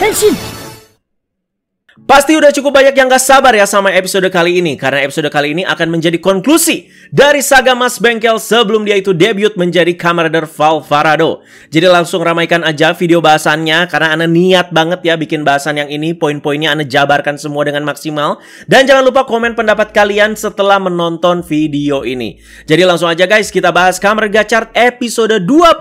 小心！Pasti udah cukup banyak yang gak sabar ya sama episode kali ini Karena episode kali ini akan menjadi konklusi Dari saga Mas Bengkel sebelum dia itu debut menjadi kamerader Valvarado Jadi langsung ramaikan aja video bahasannya Karena Anda niat banget ya bikin bahasan yang ini Poin-poinnya Anda jabarkan semua dengan maksimal Dan jangan lupa komen pendapat kalian setelah menonton video ini Jadi langsung aja guys kita bahas Kamera Gacar episode 21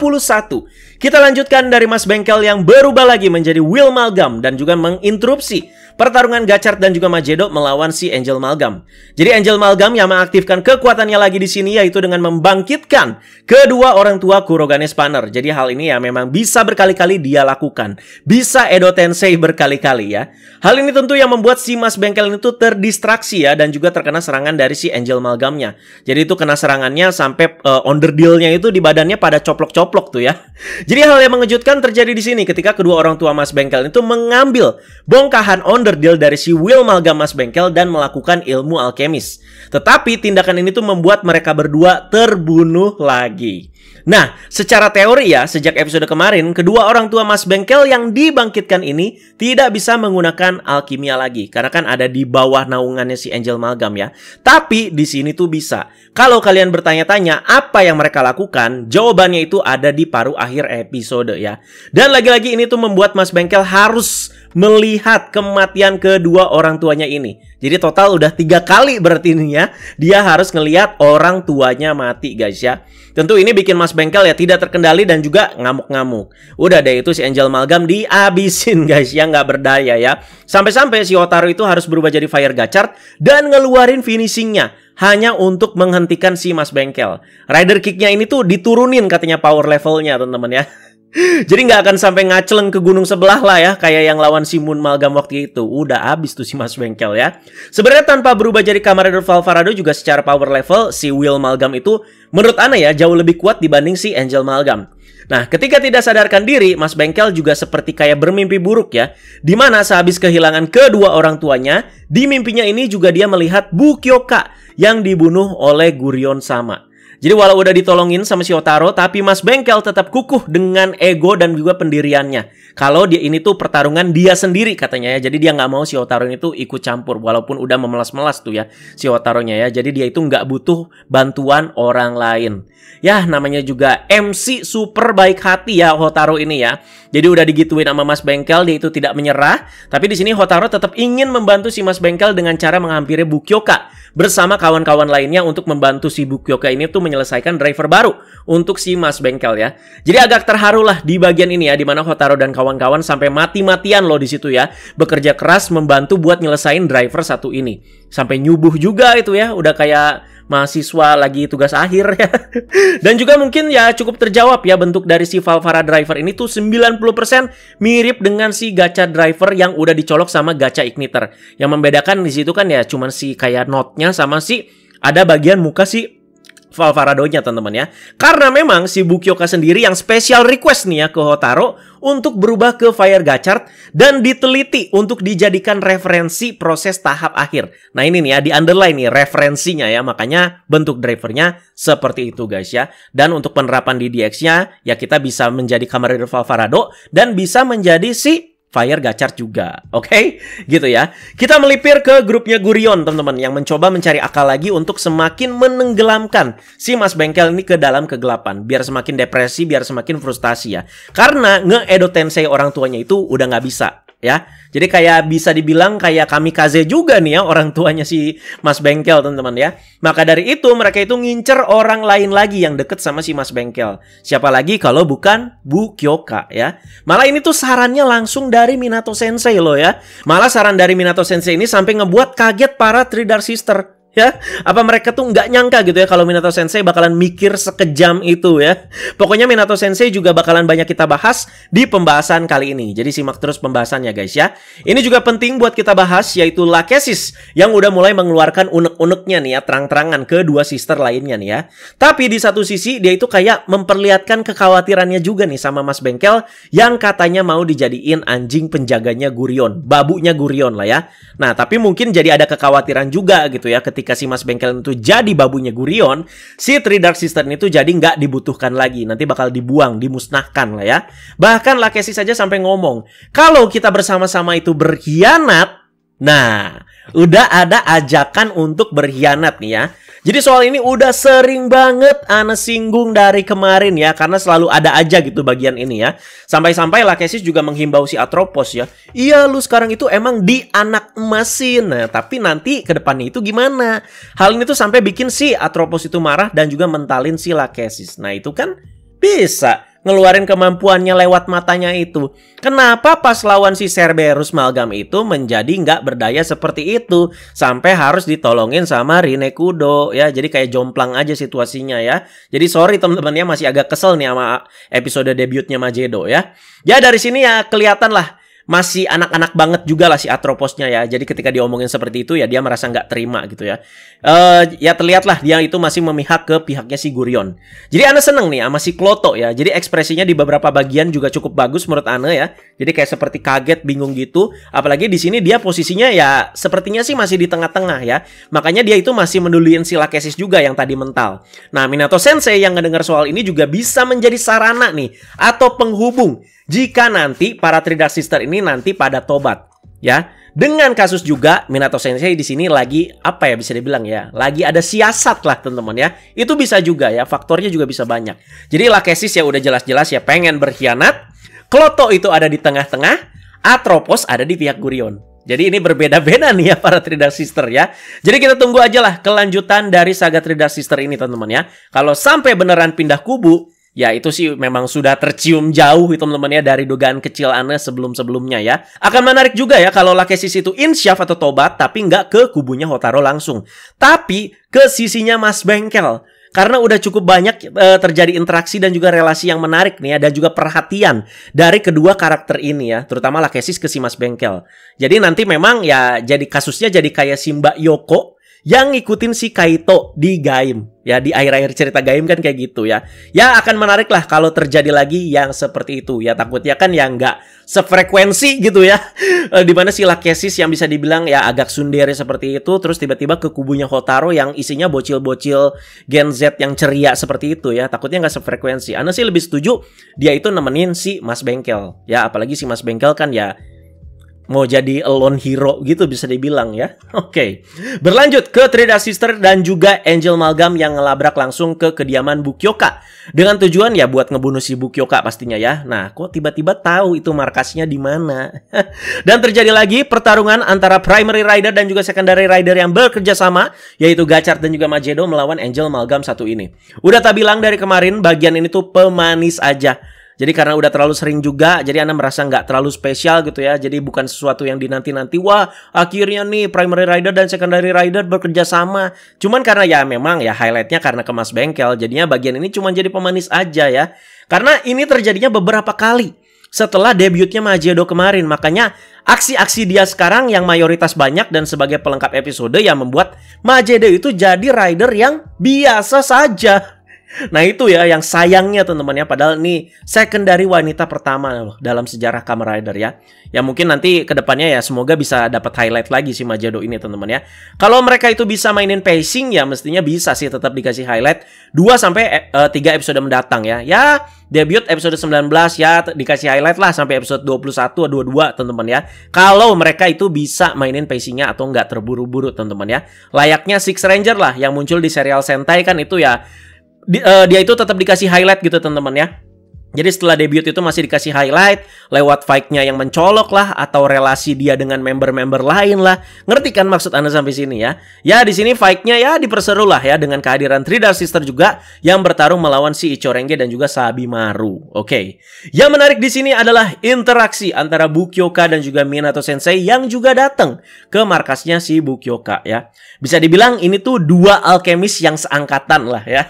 Kita lanjutkan dari Mas Bengkel yang berubah lagi menjadi Will Malgam Dan juga menginterupsi Pertarungan Gachard dan juga Majedo melawan si Angel Malgam. Jadi Angel Malgam yang mengaktifkan kekuatannya lagi di sini yaitu dengan membangkitkan kedua orang tua Kurogane Spanner. Jadi hal ini ya memang bisa berkali-kali dia lakukan. Bisa Edo Tensei berkali-kali ya. Hal ini tentu yang membuat si Mas Bengkel itu terdistraksi ya dan juga terkena serangan dari si Angel Malgamnya. Jadi itu kena serangannya sampai uh, eh, onderdilnya itu di badannya pada coplok-coplok tuh ya. Jadi hal yang mengejutkan terjadi di sini ketika kedua orang tua Mas Bengkel itu mengambil bongkahan on onderdil dari si Will malgamas Bengkel dan melakukan ilmu alkemis. Tetapi tindakan ini tuh membuat mereka berdua terbunuh lagi. Nah, secara teori ya, sejak episode kemarin, kedua orang tua Mas Bengkel yang dibangkitkan ini tidak bisa menggunakan alkimia lagi. Karena kan ada di bawah naungannya si Angel Malgam ya. Tapi di sini tuh bisa. Kalau kalian bertanya-tanya apa yang mereka lakukan, jawabannya itu ada di paruh akhir episode ya. Dan lagi-lagi ini tuh membuat Mas Bengkel harus melihat kematian kedua orang tuanya ini. Jadi total udah tiga kali berarti ini ya. Dia harus ngelihat orang tuanya mati guys ya. Tentu ini bikin bikin Mas Bengkel ya tidak terkendali dan juga ngamuk-ngamuk. Udah deh itu si Angel Malgam diabisin guys ya nggak berdaya ya. Sampai-sampai si Otaru itu harus berubah jadi Fire Gachard dan ngeluarin finishingnya hanya untuk menghentikan si Mas Bengkel. Rider kicknya ini tuh diturunin katanya power levelnya teman-teman ya. Jadi nggak akan sampai ngaceleng ke gunung sebelah lah ya, kayak yang lawan si Moon Malgam waktu itu. Udah abis tuh si Mas Bengkel ya. Sebenarnya tanpa berubah jadi Kamarader Valvarado juga secara power level, si Will Malgam itu Menurut Ana ya, jauh lebih kuat dibanding si Angel Malgam. Nah, ketika tidak sadarkan diri, Mas Bengkel juga seperti kayak bermimpi buruk ya. Dimana sehabis kehilangan kedua orang tuanya, di mimpinya ini juga dia melihat Bu Kyoka yang dibunuh oleh Gurion Sama. Jadi walau udah ditolongin sama si Otaro, tapi Mas Bengkel tetap kukuh dengan ego dan juga pendiriannya. Kalau dia ini tuh pertarungan dia sendiri katanya ya. Jadi dia nggak mau si Otaro ini tuh ikut campur walaupun udah memelas-melas tuh ya si Otaronya ya. Jadi dia itu nggak butuh bantuan orang lain. Ya namanya juga MC super baik hati ya Hotaro ini ya. Jadi udah digituin sama Mas Bengkel dia itu tidak menyerah, tapi di sini Hotaro tetap ingin membantu si Mas Bengkel dengan cara menghampiri Bukyoka bersama kawan-kawan lainnya untuk membantu si Bukyoka ini tuh menyelesaikan driver baru untuk si Mas Bengkel ya. Jadi agak terharu lah di bagian ini ya, dimana Hotaro dan kawan-kawan sampai mati-matian loh di situ ya, bekerja keras membantu buat nyelesain driver satu ini. Sampai nyubuh juga itu ya, udah kayak mahasiswa lagi tugas akhir ya. Dan juga mungkin ya cukup terjawab ya bentuk dari si Valvara driver ini tuh 90% mirip dengan si gacha driver yang udah dicolok sama gacha igniter. Yang membedakan di situ kan ya cuman si kayak notnya sama si ada bagian muka si Valvaradonya teman-teman ya. Karena memang si Bukyoka sendiri yang special request nih ya ke Hotaro untuk berubah ke Fire Gachard dan diteliti untuk dijadikan referensi proses tahap akhir. Nah ini nih ya di underline nih referensinya ya makanya bentuk drivernya seperti itu guys ya. Dan untuk penerapan DDX-nya ya kita bisa menjadi kamar Valvarado dan bisa menjadi si Fire gacar juga, oke? Okay? Gitu ya. Kita melipir ke grupnya Gurion, teman-teman, yang mencoba mencari akal lagi untuk semakin menenggelamkan si Mas Bengkel ini ke dalam kegelapan, biar semakin depresi, biar semakin frustasi ya. Karena nge-Edo orang tuanya itu udah nggak bisa ya. Jadi kayak bisa dibilang kayak kami kaze juga nih ya orang tuanya si Mas Bengkel teman-teman ya. Maka dari itu mereka itu ngincer orang lain lagi yang deket sama si Mas Bengkel. Siapa lagi kalau bukan Bu Kyoka ya. Malah ini tuh sarannya langsung dari Minato Sensei loh ya. Malah saran dari Minato Sensei ini sampai ngebuat kaget para Tridar Sister ya apa mereka tuh nggak nyangka gitu ya kalau Minato Sensei bakalan mikir sekejam itu ya pokoknya Minato Sensei juga bakalan banyak kita bahas di pembahasan kali ini jadi simak terus pembahasannya guys ya ini juga penting buat kita bahas yaitu Lachesis yang udah mulai mengeluarkan unek-uneknya nih ya terang-terangan ke dua sister lainnya nih ya tapi di satu sisi dia itu kayak memperlihatkan kekhawatirannya juga nih sama Mas Bengkel yang katanya mau dijadiin anjing penjaganya Gurion babunya Gurion lah ya nah tapi mungkin jadi ada kekhawatiran juga gitu ya ketika ketika si Mas Bengkel itu jadi babunya Gurion, si Three Dark Sister itu jadi nggak dibutuhkan lagi. Nanti bakal dibuang, dimusnahkan lah ya. Bahkan Lakesi saja sampai ngomong, kalau kita bersama-sama itu berkhianat, nah udah ada ajakan untuk berkhianat nih ya. Jadi soal ini udah sering banget Ana singgung dari kemarin ya karena selalu ada aja gitu bagian ini ya. Sampai-sampai Lakesis juga menghimbau si Atropos ya. Iya lu sekarang itu emang di anak emasin. Nah, tapi nanti ke depannya itu gimana? Hal ini tuh sampai bikin si Atropos itu marah dan juga mentalin si Lakesis. Nah, itu kan bisa ngeluarin kemampuannya lewat matanya itu. Kenapa pas lawan si Cerberus Malgam itu menjadi nggak berdaya seperti itu sampai harus ditolongin sama Kudo ya. Jadi kayak jomplang aja situasinya ya. Jadi sorry teman temannya masih agak kesel nih sama episode debutnya Majedo ya. Ya dari sini ya kelihatan lah masih anak-anak banget juga lah si Atroposnya ya. Jadi ketika diomongin seperti itu ya dia merasa nggak terima gitu ya. Uh, ya terlihatlah dia itu masih memihak ke pihaknya si Gurion. Jadi Ana seneng nih sama si Kloto ya. Jadi ekspresinya di beberapa bagian juga cukup bagus menurut Ana ya. Jadi kayak seperti kaget, bingung gitu. Apalagi di sini dia posisinya ya sepertinya sih masih di tengah-tengah ya. Makanya dia itu masih menduliin si Lakesis juga yang tadi mental. Nah Minato Sensei yang ngedengar soal ini juga bisa menjadi sarana nih atau penghubung jika nanti para Tridak Sister ini nanti pada tobat, ya. Dengan kasus juga Minato Sensei di sini lagi apa ya bisa dibilang ya, lagi ada siasat lah teman-teman ya. Itu bisa juga ya, faktornya juga bisa banyak. Jadi Lakesis ya udah jelas-jelas ya pengen berkhianat, Kloto itu ada di tengah-tengah, Atropos ada di pihak Gurion. Jadi ini berbeda-beda nih ya para Trinidad Sister ya. Jadi kita tunggu aja lah kelanjutan dari saga Trinidad Sister ini teman-teman ya. Kalau sampai beneran pindah kubu, Ya itu sih memang sudah tercium jauh itu teman-teman ya dari dugaan kecil Anda sebelum-sebelumnya ya. Akan menarik juga ya kalau Lakesis itu insyaf atau tobat tapi nggak ke kubunya Hotaro langsung. Tapi ke sisinya Mas Bengkel karena udah cukup banyak e, terjadi interaksi dan juga relasi yang menarik nih ya dan juga perhatian dari kedua karakter ini ya terutama Lakesis ke si Mas Bengkel. Jadi nanti memang ya jadi kasusnya jadi kayak Simba Yoko yang ngikutin si Kaito di Gaim. Ya, di akhir-akhir cerita Gaim kan kayak gitu ya. Ya, akan menarik lah kalau terjadi lagi yang seperti itu. Ya, takutnya kan ya nggak sefrekuensi gitu ya. Eh, Dimana si Lakesis yang bisa dibilang ya agak sundere seperti itu. Terus tiba-tiba ke kubunya Hotaro yang isinya bocil-bocil Gen Z yang ceria seperti itu ya. Takutnya nggak sefrekuensi. Anda sih lebih setuju dia itu nemenin si Mas Bengkel. Ya, apalagi si Mas Bengkel kan ya mau jadi alone hero gitu bisa dibilang ya. Oke. Okay. Berlanjut ke Trida Sister dan juga Angel Malgam yang ngelabrak langsung ke kediaman Bukyoka dengan tujuan ya buat ngebunuh si Bukyoka pastinya ya. Nah, kok tiba-tiba tahu itu markasnya di mana? dan terjadi lagi pertarungan antara primary rider dan juga secondary rider yang bekerja sama yaitu Gachard dan juga Majedo melawan Angel Malgam satu ini. Udah tak bilang dari kemarin bagian ini tuh pemanis aja. Jadi karena udah terlalu sering juga, jadi Anda merasa nggak terlalu spesial gitu ya. Jadi bukan sesuatu yang dinanti-nanti. Wah, akhirnya nih primary rider dan secondary rider bekerja sama. Cuman karena ya memang ya highlightnya karena kemas bengkel. Jadinya bagian ini cuma jadi pemanis aja ya. Karena ini terjadinya beberapa kali setelah debutnya Majedo kemarin. Makanya aksi-aksi dia sekarang yang mayoritas banyak dan sebagai pelengkap episode yang membuat Majedo itu jadi rider yang biasa saja. Nah itu ya yang sayangnya teman-teman ya padahal ini secondary wanita pertama loh dalam sejarah Kamen Rider ya. Ya mungkin nanti kedepannya ya semoga bisa dapat highlight lagi si Majado ini teman-teman ya. Kalau mereka itu bisa mainin pacing ya mestinya bisa sih tetap dikasih highlight 2 sampai eh, eh, tiga 3 episode mendatang ya. Ya debut episode 19 ya dikasih highlight lah sampai episode 21 22 teman-teman ya. Kalau mereka itu bisa mainin pacingnya atau nggak terburu-buru teman-teman ya. Layaknya Six Ranger lah yang muncul di serial Sentai kan itu ya di, uh, dia itu tetap dikasih highlight gitu teman-teman ya. Jadi setelah debut itu masih dikasih highlight lewat fight-nya yang mencolok lah atau relasi dia dengan member-member lain lah. Ngerti kan maksud Anda sampai sini ya? Ya di sini fight-nya ya diperseru lah ya dengan kehadiran Three Dark Sister juga yang bertarung melawan si Ichorenge dan juga Sabi Maru. Oke. Okay. Yang menarik di sini adalah interaksi antara Bukyoka dan juga Minato Sensei yang juga datang ke markasnya si Bukyoka ya. Bisa dibilang ini tuh dua alkemis yang seangkatan lah ya.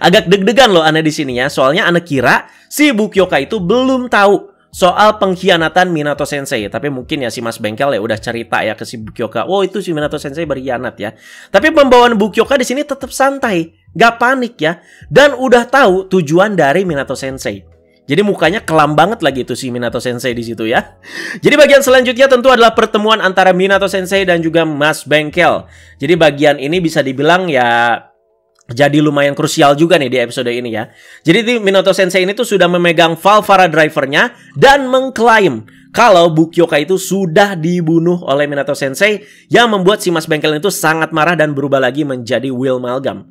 Agak deg-degan loh Ana di sini ya, soalnya Ana kira si Bukyoka itu belum tahu soal pengkhianatan Minato Sensei. Tapi mungkin ya si Mas Bengkel ya udah cerita ya ke si Bukyoka. Wow itu si Minato Sensei berkhianat ya. Tapi pembawaan Bukyoka di sini tetap santai, gak panik ya. Dan udah tahu tujuan dari Minato Sensei. Jadi mukanya kelam banget lagi itu si Minato Sensei di situ ya. Jadi bagian selanjutnya tentu adalah pertemuan antara Minato Sensei dan juga Mas Bengkel. Jadi bagian ini bisa dibilang ya jadi lumayan krusial juga nih di episode ini ya. Jadi Minato Sensei ini tuh sudah memegang Valvara drivernya dan mengklaim kalau Bukyoka itu sudah dibunuh oleh Minato Sensei yang membuat si Mas Bengkel itu sangat marah dan berubah lagi menjadi Will Malgam.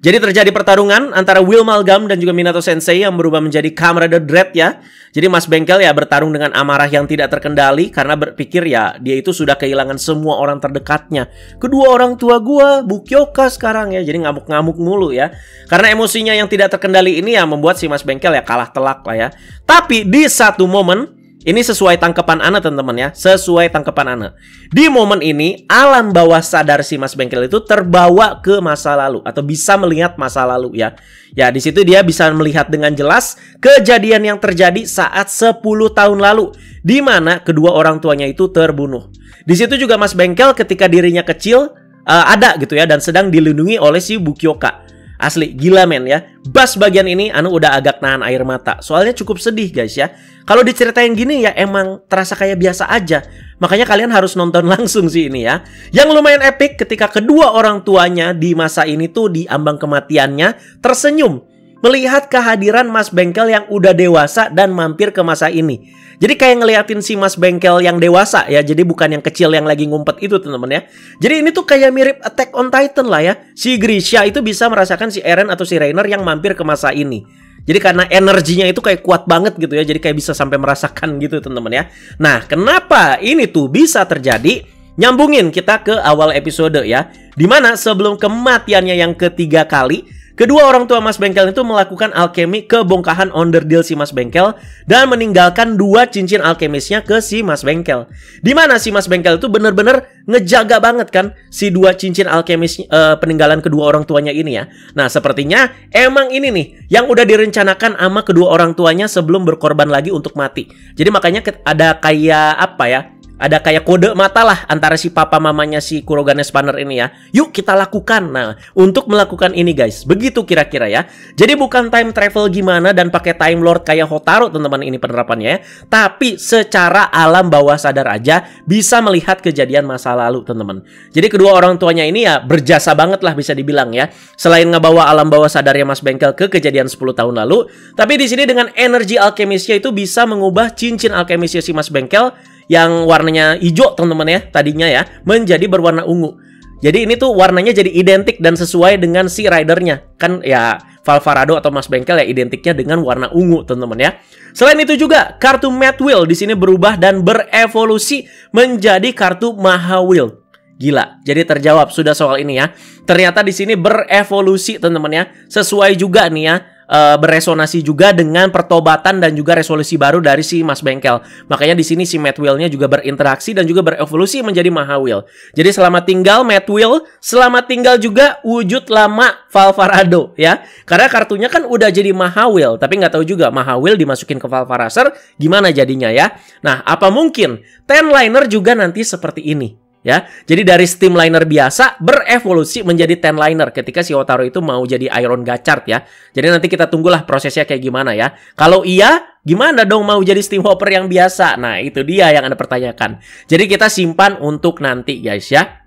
Jadi terjadi pertarungan antara Will Malgam dan juga Minato Sensei yang berubah menjadi Kamera The Dread ya. Jadi Mas Bengkel ya bertarung dengan amarah yang tidak terkendali karena berpikir ya dia itu sudah kehilangan semua orang terdekatnya. Kedua orang tua gua, Bukyoka sekarang ya. Jadi ngamuk-ngamuk mulu ya. Karena emosinya yang tidak terkendali ini ya membuat si Mas Bengkel ya kalah telak lah ya. Tapi di satu momen ini sesuai tangkapan Ana teman-teman ya, sesuai tangkapan Ana. Di momen ini, alam bawah sadar si Mas Bengkel itu terbawa ke masa lalu atau bisa melihat masa lalu ya. Ya, di situ dia bisa melihat dengan jelas kejadian yang terjadi saat 10 tahun lalu di mana kedua orang tuanya itu terbunuh. Di situ juga Mas Bengkel ketika dirinya kecil uh, ada gitu ya dan sedang dilindungi oleh si Bukioka. Asli, gila men ya. Bas bagian ini Anu udah agak nahan air mata. Soalnya cukup sedih guys ya. Kalau diceritain gini ya emang terasa kayak biasa aja. Makanya kalian harus nonton langsung sih ini ya. Yang lumayan epic ketika kedua orang tuanya di masa ini tuh di ambang kematiannya tersenyum melihat kehadiran Mas Bengkel yang udah dewasa dan mampir ke masa ini. Jadi kayak ngeliatin si mas bengkel yang dewasa ya. Jadi bukan yang kecil yang lagi ngumpet itu teman-teman ya. Jadi ini tuh kayak mirip Attack on Titan lah ya. Si Grisha itu bisa merasakan si Eren atau si Rainer yang mampir ke masa ini. Jadi karena energinya itu kayak kuat banget gitu ya. Jadi kayak bisa sampai merasakan gitu teman-teman ya. Nah, kenapa ini tuh bisa terjadi? Nyambungin kita ke awal episode ya. Dimana sebelum kematiannya yang ketiga kali, Kedua orang tua Mas Bengkel itu melakukan alkemi ke bongkahan onder si Mas Bengkel dan meninggalkan dua cincin alkemisnya ke si Mas Bengkel. Di mana si Mas Bengkel itu bener-bener ngejaga banget kan si dua cincin alkemis uh, peninggalan kedua orang tuanya ini ya. Nah sepertinya emang ini nih yang udah direncanakan sama kedua orang tuanya sebelum berkorban lagi untuk mati. Jadi makanya ada kayak apa ya ada kayak kode mata lah antara si papa mamanya si Kurogane Spanner ini ya. Yuk kita lakukan. Nah, untuk melakukan ini guys, begitu kira-kira ya. Jadi bukan time travel gimana dan pakai time lord kayak Hotaru teman-teman ini penerapannya ya. Tapi secara alam bawah sadar aja bisa melihat kejadian masa lalu teman-teman. Jadi kedua orang tuanya ini ya berjasa banget lah bisa dibilang ya. Selain ngebawa alam bawah sadarnya Mas Bengkel ke kejadian 10 tahun lalu, tapi di sini dengan energi alkemisnya itu bisa mengubah cincin alkemisnya si Mas Bengkel yang warnanya hijau teman-teman ya tadinya ya menjadi berwarna ungu. Jadi ini tuh warnanya jadi identik dan sesuai dengan si ridernya. Kan ya Valvarado atau Mas Bengkel ya identiknya dengan warna ungu teman-teman ya. Selain itu juga kartu Mad Wheel di sini berubah dan berevolusi menjadi kartu Maha Wheel. Gila. Jadi terjawab sudah soal ini ya. Ternyata di sini berevolusi teman-teman ya. Sesuai juga nih ya uh, beresonasi juga dengan pertobatan dan juga resolusi baru dari si Mas Bengkel. Makanya di sini si Matt Will-nya juga berinteraksi dan juga berevolusi menjadi maha Mahawil. Jadi selamat tinggal Matt Will, selamat tinggal juga wujud lama Valvarado ya. Karena kartunya kan udah jadi maha Mahawil, tapi nggak tahu juga maha Mahawil dimasukin ke Valvaraser gimana jadinya ya. Nah, apa mungkin ten liner juga nanti seperti ini? ya. Jadi dari Steamliner biasa berevolusi menjadi Tenliner ketika si Wataru itu mau jadi Iron Gachard ya. Jadi nanti kita tunggulah prosesnya kayak gimana ya. Kalau iya, gimana dong mau jadi Steamhopper yang biasa? Nah, itu dia yang Anda pertanyakan. Jadi kita simpan untuk nanti guys ya.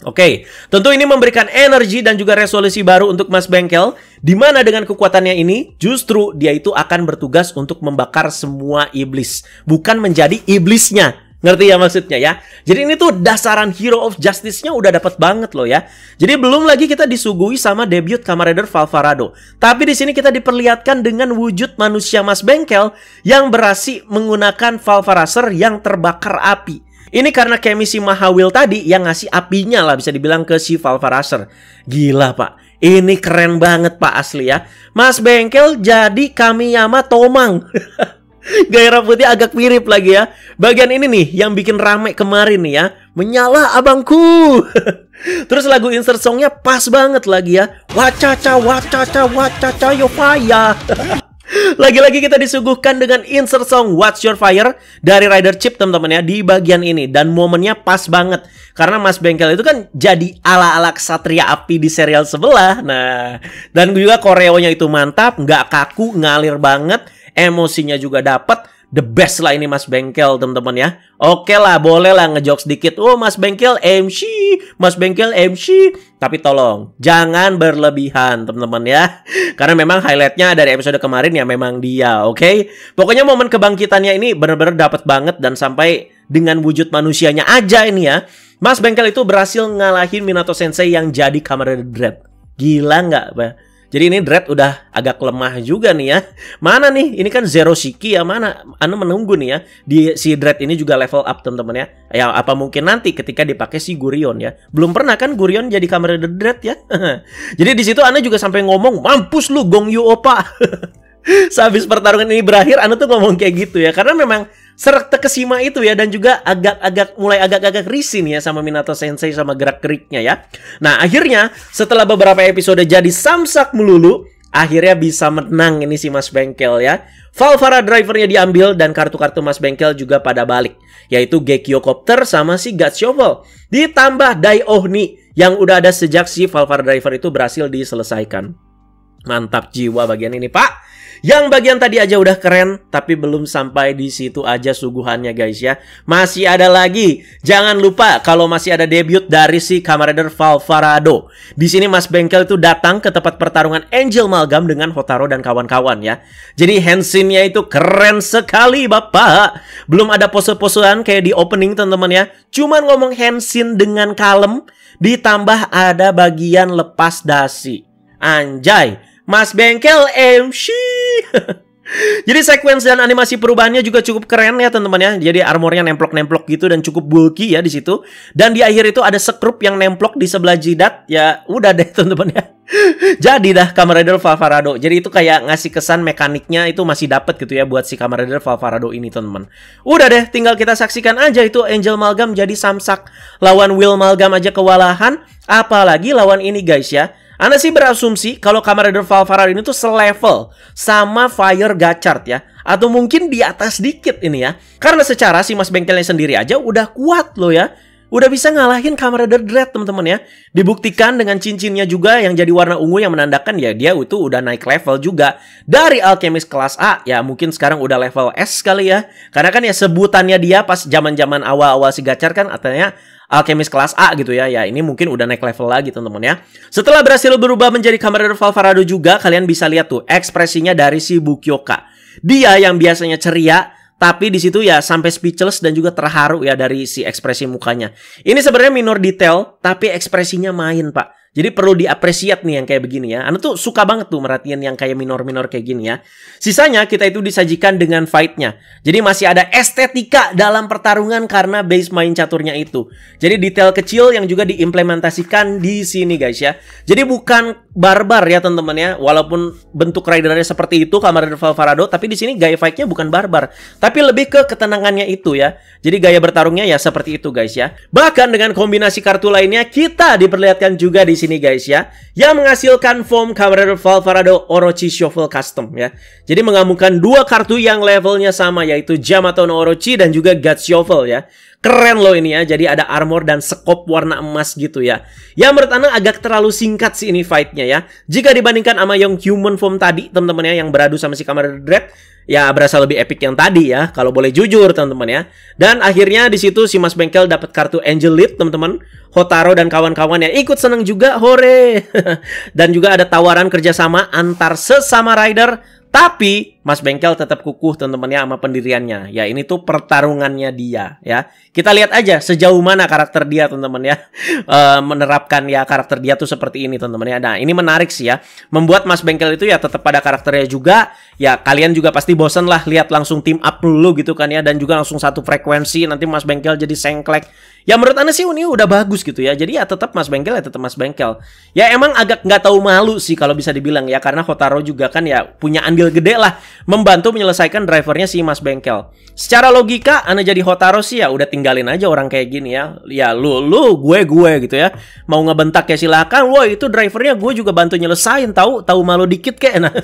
Oke, okay. tentu ini memberikan energi dan juga resolusi baru untuk Mas Bengkel, Dimana dengan kekuatannya ini, justru dia itu akan bertugas untuk membakar semua iblis, bukan menjadi iblisnya. Ngerti ya maksudnya ya? Jadi ini tuh dasaran Hero of Justice-nya udah dapat banget loh ya. Jadi belum lagi kita disuguhi sama debut Rider Valvarado. Tapi di sini kita diperlihatkan dengan wujud manusia mas bengkel yang berhasil menggunakan Valvaraser yang terbakar api. Ini karena kemisi Mahawil tadi yang ngasih apinya lah bisa dibilang ke si Valvaraser. Gila pak, ini keren banget pak asli ya. Mas Bengkel jadi Kamiyama Tomang. Gaya rambutnya agak mirip lagi ya. Bagian ini nih yang bikin rame kemarin nih ya. Menyala abangku. Terus lagu insert songnya pas banget lagi ya. Wacaca, wacaca, wacaca, yo fire. Lagi-lagi kita disuguhkan dengan insert song What's Your Fire dari Rider Chip teman-teman ya di bagian ini dan momennya pas banget karena Mas Bengkel itu kan jadi ala-ala ksatria api di serial sebelah. Nah, dan juga koreonya itu mantap, nggak kaku, ngalir banget emosinya juga dapat. The best lah ini Mas Bengkel teman-teman ya. Oke lah, boleh lah ngejok sedikit. Oh Mas Bengkel MC, Mas Bengkel MC. Tapi tolong jangan berlebihan teman-teman ya. Karena memang highlightnya dari episode kemarin ya memang dia, oke? Okay? Pokoknya momen kebangkitannya ini benar-benar dapat banget dan sampai dengan wujud manusianya aja ini ya. Mas Bengkel itu berhasil ngalahin Minato Sensei yang jadi kamera Rider Dread. Gila nggak, Pak? Jadi ini Dread udah agak lemah juga nih ya. Mana nih? Ini kan Zero Shiki ya. Mana? Anda menunggu nih ya. Di si Dread ini juga level up teman-teman ya. Ya apa mungkin nanti ketika dipakai si Gurion ya. Belum pernah kan Gurion jadi kamera The Dread ya. jadi di situ Anda juga sampai ngomong, "Mampus lu Gong Yu Opa." Sehabis pertarungan ini berakhir, Anda tuh ngomong kayak gitu ya. Karena memang serak tekesima itu ya dan juga agak-agak mulai agak-agak risin ya sama Minato Sensei sama gerak-geriknya ya. Nah, akhirnya setelah beberapa episode jadi samsak melulu, akhirnya bisa menang ini si Mas Bengkel ya. Valvara drivernya diambil dan kartu-kartu Mas Bengkel juga pada balik, yaitu Gekio Copter sama si God Shovel. Ditambah Dai Ohni yang udah ada sejak si Valvara driver itu berhasil diselesaikan. Mantap jiwa bagian ini, Pak. Yang bagian tadi aja udah keren, tapi belum sampai di situ aja suguhannya guys ya. Masih ada lagi. Jangan lupa kalau masih ada debut dari si Kamarader Valvarado. Di sini Mas Bengkel itu datang ke tempat pertarungan Angel Malgam dengan Hotaro dan kawan-kawan ya. Jadi handsinnya itu keren sekali Bapak. Belum ada pose-posean kayak di opening teman-teman ya. Cuman ngomong handsin dengan kalem ditambah ada bagian lepas dasi. Anjay, Mas Bengkel MC. Jadi sequence dan animasi perubahannya juga cukup keren ya teman-teman ya. Jadi armornya nemplok-nemplok gitu dan cukup bulky ya di situ. Dan di akhir itu ada sekrup yang nemplok di sebelah jidat. Ya udah deh teman-teman ya. Jadi dah Kamerader Valvarado. Jadi itu kayak ngasih kesan mekaniknya itu masih dapat gitu ya buat si Kamerader Valvarado ini teman-teman. Udah deh, tinggal kita saksikan aja itu Angel Malgam jadi samsak lawan Will Malgam aja kewalahan, apalagi lawan ini guys ya. Anda sih berasumsi kalau Camarado Valverde ini tuh selevel sama Fire Gachard ya. Atau mungkin di atas dikit ini ya. Karena secara si Mas Bengkelnya sendiri aja udah kuat loh ya. Udah bisa ngalahin Camarado Dread teman-teman ya. Dibuktikan dengan cincinnya juga yang jadi warna ungu yang menandakan ya dia itu udah naik level juga. Dari Alchemist kelas A ya mungkin sekarang udah level S kali ya. Karena kan ya sebutannya dia pas zaman-zaman awal-awal si Gachard kan katanya alchemist kelas A gitu ya. Ya ini mungkin udah naik level lagi teman-teman ya. Setelah berhasil berubah menjadi Kamen Valvarado juga, kalian bisa lihat tuh ekspresinya dari si Bukyoka. Dia yang biasanya ceria, tapi di situ ya sampai speechless dan juga terharu ya dari si ekspresi mukanya. Ini sebenarnya minor detail, tapi ekspresinya main, Pak. Jadi perlu diapresiat nih yang kayak begini ya. Anda tuh suka banget tuh merhatiin yang kayak minor-minor kayak gini ya. Sisanya kita itu disajikan dengan fightnya. Jadi masih ada estetika dalam pertarungan karena base main caturnya itu. Jadi detail kecil yang juga diimplementasikan di sini guys ya. Jadi bukan barbar ya teman-teman ya. Walaupun bentuk ridernya seperti itu kamar Rider Valvarado, tapi di sini gaya fight-nya bukan barbar, tapi lebih ke ketenangannya itu ya. Jadi gaya bertarungnya ya seperti itu guys ya. Bahkan dengan kombinasi kartu lainnya kita diperlihatkan juga di sini guys ya, yang menghasilkan form kamar Rider Valvarado Orochi Shuffle Custom ya. Jadi mengamukan dua kartu yang levelnya sama yaitu Yamato Orochi dan juga God Shuffle ya. Keren loh ini ya, jadi ada armor dan sekop warna emas gitu ya. Ya menurut Anang agak terlalu singkat sih ini fightnya ya. Jika dibandingkan sama yang human form tadi, teman-teman ya, yang beradu sama si Kamar Dread, ya berasa lebih epic yang tadi ya, kalau boleh jujur teman-teman ya. Dan akhirnya di situ si Mas Bengkel dapat kartu Angel Lead teman-teman. Hotaro dan kawan kawannya ikut seneng juga, hore. dan juga ada tawaran kerjasama antar sesama rider, tapi Mas Bengkel tetap kukuh teman-temannya sama pendiriannya. Ya ini tuh pertarungannya dia ya. Kita lihat aja sejauh mana karakter dia teman-teman ya e, menerapkan ya karakter dia tuh seperti ini teman-teman ya. Nah ini menarik sih ya. Membuat Mas Bengkel itu ya tetap pada karakternya juga. Ya kalian juga pasti bosen lah lihat langsung team up dulu gitu kan ya dan juga langsung satu frekuensi nanti Mas Bengkel jadi sengklek. Ya menurut Anda sih ini udah bagus gitu ya. Jadi ya tetap Mas Bengkel ya tetap Mas Bengkel. Ya emang agak nggak tahu malu sih kalau bisa dibilang ya karena Kotaro juga kan ya punya andil gede lah membantu menyelesaikan drivernya si Mas Bengkel. Secara logika, anda jadi Hotaro sih ya udah tinggalin aja orang kayak gini ya. Ya lu, lu, gue, gue gitu ya. Mau ngebentak ya silakan. Woi itu drivernya gue juga bantu nyelesain tahu tahu malu dikit kayak nah.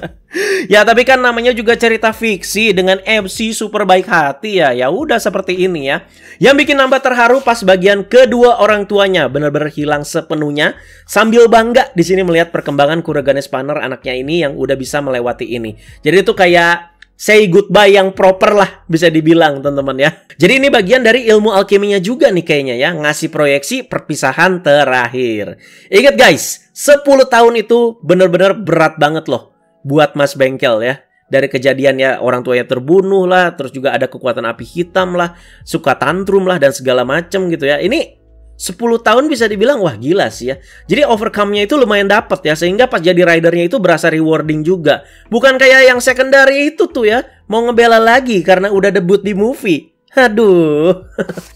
ya tapi kan namanya juga cerita fiksi dengan MC super baik hati ya. Ya udah seperti ini ya. Yang bikin nambah terharu pas bagian kedua orang tuanya benar-benar hilang sepenuhnya sambil bangga di sini melihat perkembangan Kuragane Spanner anaknya ini yang udah bisa melewati ini. Jadi itu kayak kayak say goodbye yang proper lah bisa dibilang teman-teman ya. Jadi ini bagian dari ilmu alkiminya juga nih kayaknya ya, ngasih proyeksi perpisahan terakhir. Ingat guys, 10 tahun itu bener-bener berat banget loh buat Mas Bengkel ya. Dari kejadian ya orang tuanya terbunuh lah, terus juga ada kekuatan api hitam lah, suka tantrum lah dan segala macem gitu ya. Ini 10 tahun bisa dibilang wah gila sih ya. Jadi overcome-nya itu lumayan dapat ya sehingga pas jadi ridernya itu berasa rewarding juga. Bukan kayak yang secondary itu tuh ya, mau ngebela lagi karena udah debut di movie. Aduh.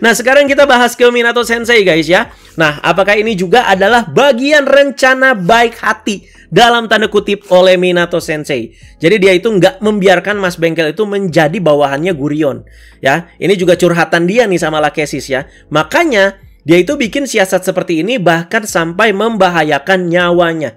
Nah, sekarang kita bahas ke Minato Sensei guys ya. Nah, apakah ini juga adalah bagian rencana baik hati dalam tanda kutip oleh Minato Sensei. Jadi dia itu nggak membiarkan Mas Bengkel itu menjadi bawahannya Gurion. Ya, ini juga curhatan dia nih sama Lakesis ya. Makanya dia itu bikin siasat seperti ini bahkan sampai membahayakan nyawanya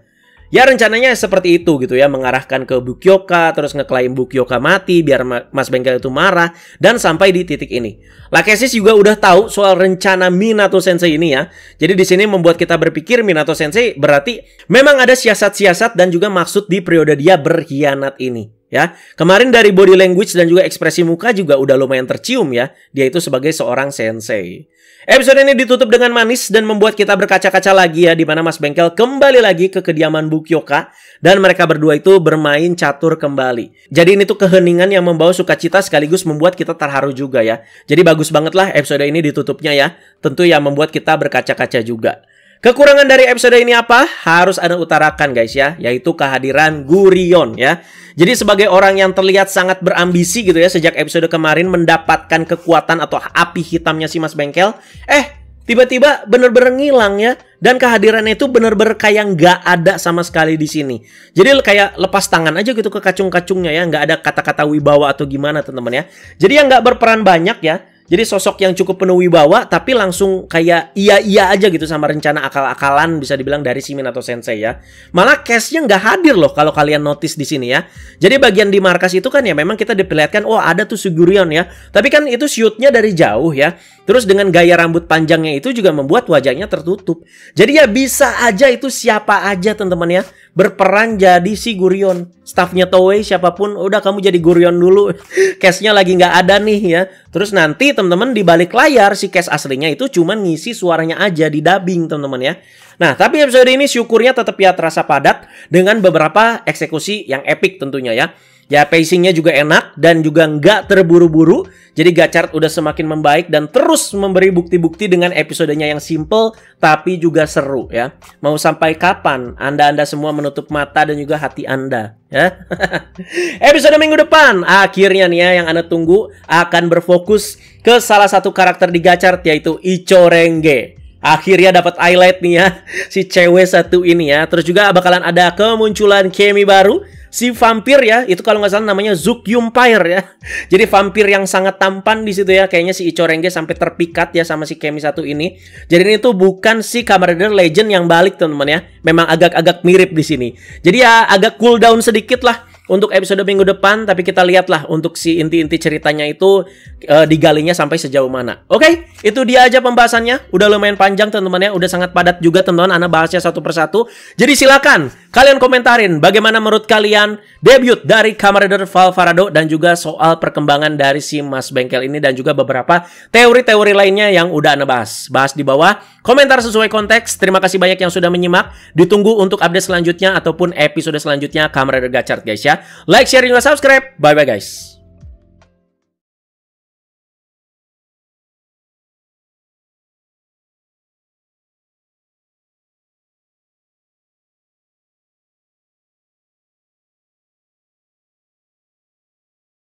ya rencananya seperti itu gitu ya mengarahkan ke Bukyoka terus ngeklaim Bukyoka mati biar Mas Bengkel itu marah dan sampai di titik ini. Lakesis juga udah tahu soal rencana Minato Sensei ini ya. Jadi di sini membuat kita berpikir Minato Sensei berarti memang ada siasat-siasat dan juga maksud di periode dia berkhianat ini ya. Kemarin dari body language dan juga ekspresi muka juga udah lumayan tercium ya, dia itu sebagai seorang sensei. Episode ini ditutup dengan manis dan membuat kita berkaca-kaca lagi ya di mana Mas Bengkel kembali lagi ke kediaman Bukyoka dan mereka berdua itu bermain catur kembali. Jadi ini tuh keheningan yang membawa sukacita sekaligus membuat kita terharu juga ya. Jadi bagus banget lah episode ini ditutupnya ya. Tentu yang membuat kita berkaca-kaca juga. Kekurangan dari episode ini apa? Harus Anda utarakan guys ya, yaitu kehadiran Gurion ya. Jadi sebagai orang yang terlihat sangat berambisi gitu ya sejak episode kemarin mendapatkan kekuatan atau api hitamnya si Mas Bengkel, eh tiba-tiba bener-bener ngilang ya dan kehadirannya itu bener-bener kayak nggak ada sama sekali di sini jadi kayak lepas tangan aja gitu ke kacung-kacungnya ya nggak ada kata-kata wibawa atau gimana teman-teman ya jadi yang nggak berperan banyak ya jadi sosok yang cukup penuh wibawa tapi langsung kayak iya-iya aja gitu sama rencana akal-akalan bisa dibilang dari Simin atau Sensei ya. Malah cashnya nggak hadir loh kalau kalian notice di sini ya. Jadi bagian di markas itu kan ya memang kita diperlihatkan oh ada tuh Sugurion ya. Tapi kan itu shootnya dari jauh ya. Terus dengan gaya rambut panjangnya itu juga membuat wajahnya tertutup. Jadi ya bisa aja itu siapa aja teman-teman ya berperan jadi si Gurion. Staffnya Toei siapapun udah kamu jadi Gurion dulu. cashnya lagi nggak ada nih ya. Terus nanti teman-teman di balik layar si case aslinya itu cuman ngisi suaranya aja di dubbing teman-teman ya. Nah, tapi episode ini syukurnya tetap ya terasa padat dengan beberapa eksekusi yang epic tentunya ya. Ya pacingnya juga enak dan juga nggak terburu-buru jadi Gacart udah semakin membaik dan terus memberi bukti-bukti dengan episodenya yang simple tapi juga seru ya. Mau sampai kapan Anda-anda semua menutup mata dan juga hati Anda ya? Episode minggu depan akhirnya nih ya yang Anda tunggu akan berfokus ke salah satu karakter di Gacart yaitu Icho Renge akhirnya dapat highlight nih ya si cewek satu ini ya. Terus juga bakalan ada kemunculan Kemi baru si vampir ya itu kalau nggak salah namanya Zukyumpire ya jadi vampir yang sangat tampan di situ ya kayaknya si Ichorenge sampai terpikat ya sama si Kemi satu ini jadi ini tuh bukan si Kamen Rider Legend yang balik teman-teman ya memang agak-agak mirip di sini jadi ya agak cooldown sedikit lah untuk episode minggu depan, tapi kita lihatlah untuk si inti-inti ceritanya itu e, digalinya sampai sejauh mana. Oke, okay? itu dia aja pembahasannya. Udah lumayan panjang teman-teman ya, udah sangat padat juga teman-teman. Ana bahasnya satu persatu. Jadi silakan kalian komentarin bagaimana menurut kalian debut dari Kamarader Valvarado dan juga soal perkembangan dari si Mas Bengkel ini dan juga beberapa teori-teori lainnya yang udah Ana bahas. Bahas di bawah, komentar sesuai konteks. Terima kasih banyak yang sudah menyimak. Ditunggu untuk update selanjutnya ataupun episode selanjutnya Kamarader Gacart guys ya. Ya. Like, share, dan subscribe. Bye-bye guys.